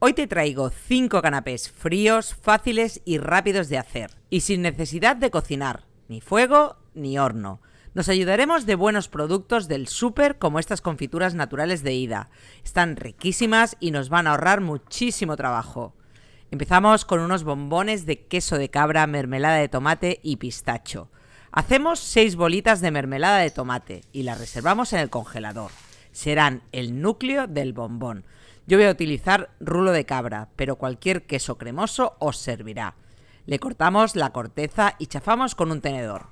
Hoy te traigo 5 canapés fríos, fáciles y rápidos de hacer, y sin necesidad de cocinar, ni fuego ni horno. Nos ayudaremos de buenos productos del súper como estas confituras naturales de ida. Están riquísimas y nos van a ahorrar muchísimo trabajo. Empezamos con unos bombones de queso de cabra, mermelada de tomate y pistacho. Hacemos 6 bolitas de mermelada de tomate y las reservamos en el congelador. Serán el núcleo del bombón. Yo voy a utilizar rulo de cabra, pero cualquier queso cremoso os servirá. Le cortamos la corteza y chafamos con un tenedor.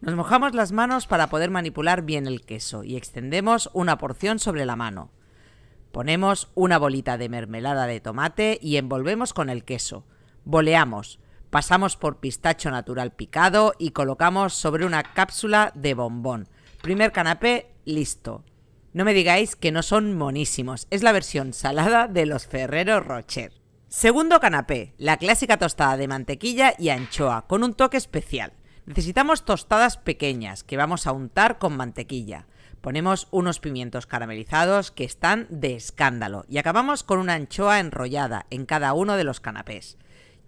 Nos mojamos las manos para poder manipular bien el queso y extendemos una porción sobre la mano. Ponemos una bolita de mermelada de tomate y envolvemos con el queso. Boleamos, pasamos por pistacho natural picado y colocamos sobre una cápsula de bombón. Primer canapé listo. No me digáis que no son monísimos, es la versión salada de los Ferrero Rocher. Segundo canapé, la clásica tostada de mantequilla y anchoa, con un toque especial. Necesitamos tostadas pequeñas que vamos a untar con mantequilla. Ponemos unos pimientos caramelizados que están de escándalo y acabamos con una anchoa enrollada en cada uno de los canapés.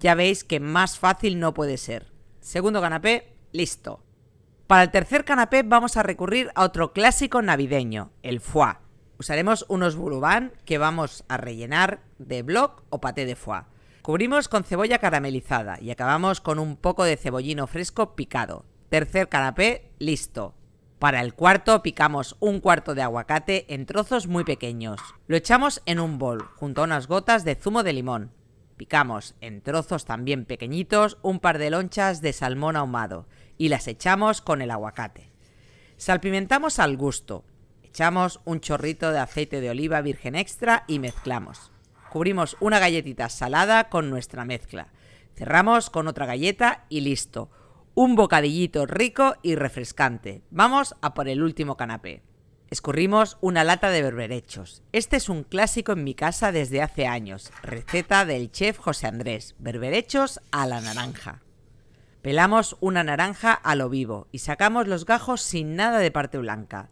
Ya veis que más fácil no puede ser. Segundo canapé, listo. Para el tercer canapé vamos a recurrir a otro clásico navideño, el foie. Usaremos unos boulevard que vamos a rellenar de bloc o paté de foie. Cubrimos con cebolla caramelizada y acabamos con un poco de cebollino fresco picado. Tercer canapé, listo. Para el cuarto picamos un cuarto de aguacate en trozos muy pequeños. Lo echamos en un bol junto a unas gotas de zumo de limón. Picamos en trozos también pequeñitos un par de lonchas de salmón ahumado y las echamos con el aguacate. Salpimentamos al gusto. Echamos un chorrito de aceite de oliva virgen extra y mezclamos. Cubrimos una galletita salada con nuestra mezcla. Cerramos con otra galleta y listo. Un bocadillito rico y refrescante. Vamos a por el último canapé. Escurrimos una lata de berberechos. Este es un clásico en mi casa desde hace años. Receta del chef José Andrés. Berberechos a la naranja. Pelamos una naranja a lo vivo y sacamos los gajos sin nada de parte blanca.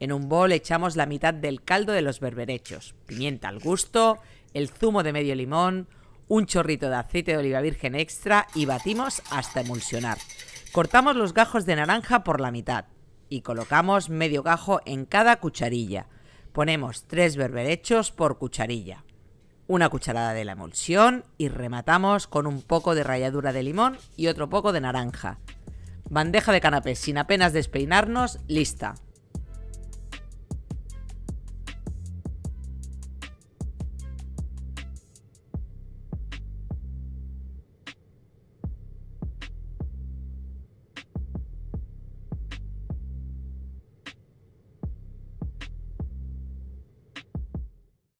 En un bol echamos la mitad del caldo de los berberechos, pimienta al gusto, el zumo de medio limón, un chorrito de aceite de oliva virgen extra y batimos hasta emulsionar. Cortamos los gajos de naranja por la mitad y colocamos medio gajo en cada cucharilla. Ponemos tres berberechos por cucharilla una cucharada de la emulsión y rematamos con un poco de ralladura de limón y otro poco de naranja. Bandeja de canapés sin apenas despeinarnos, lista.